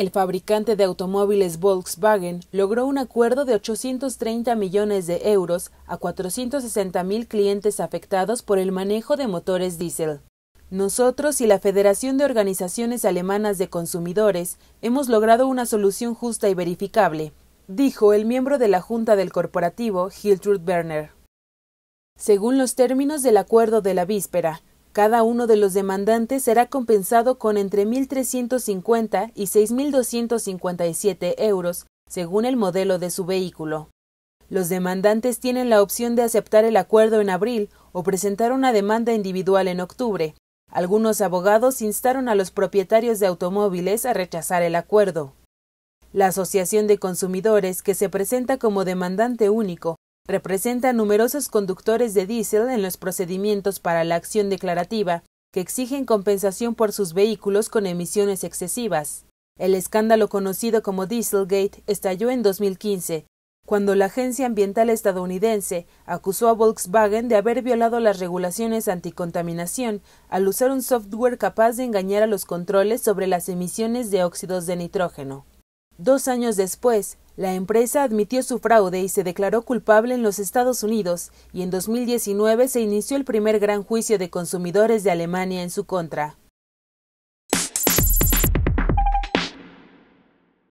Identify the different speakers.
Speaker 1: el fabricante de automóviles Volkswagen logró un acuerdo de 830 millones de euros a 460 mil clientes afectados por el manejo de motores diésel. Nosotros y la Federación de Organizaciones Alemanas de Consumidores hemos logrado una solución justa y verificable, dijo el miembro de la Junta del Corporativo, Hiltrud Werner. Según los términos del acuerdo de la víspera, cada uno de los demandantes será compensado con entre 1.350 y 6.257 euros, según el modelo de su vehículo. Los demandantes tienen la opción de aceptar el acuerdo en abril o presentar una demanda individual en octubre. Algunos abogados instaron a los propietarios de automóviles a rechazar el acuerdo. La Asociación de Consumidores, que se presenta como demandante único, representa numerosos conductores de diésel en los procedimientos para la acción declarativa, que exigen compensación por sus vehículos con emisiones excesivas. El escándalo conocido como Dieselgate estalló en 2015, cuando la agencia ambiental estadounidense acusó a Volkswagen de haber violado las regulaciones anticontaminación al usar un software capaz de engañar a los controles sobre las emisiones de óxidos de nitrógeno. Dos años después, la empresa admitió su fraude y se declaró culpable en los Estados Unidos, y en 2019 se inició el primer gran juicio de consumidores de Alemania en su contra.